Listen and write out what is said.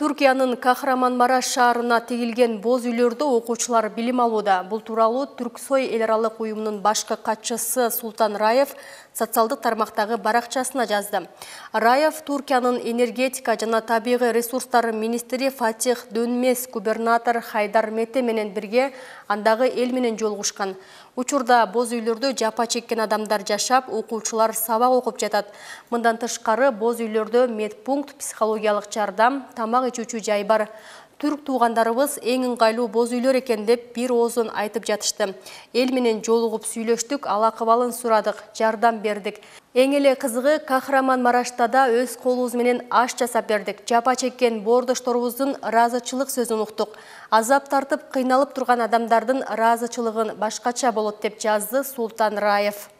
түркиянын кахраман мараш шаарына тигилген боз үйлөрдө окуучулар билим алууда бул тууралуу түрксой эл аралык уюмунун башкы катчысы султан раев социалдык тармактагы баракчасына жазды раев түркиянын энергетика жана табигый ресурстар министри фатих дөнмес губернатор хайдар мете менен бирге андагы эл менен жолугушкан учурда боз үйлөрдө жапа чеккен адамдар жашап окуучулар сабак окуп жатат мындан тышкары боз үйлөрдө медпункт психологиялык жардам тамак жай бар түрк туугандарыбыз эң ыңгайлуу боз үйлөр экен деп бир оозун айтып жатышты эл менен жолугуп сүйлөштүк ал акыбалын сурадык жардам бердик эң эле кызыгы кахраман марашта да өз колубуз менен аш жасап бердик жапа чеккен боордошторубуздун ыраазычылык сөзүн уктук азап тартып кыйналып турган адамдардын ыраазычылыгын башкача болот деп жазды султан раев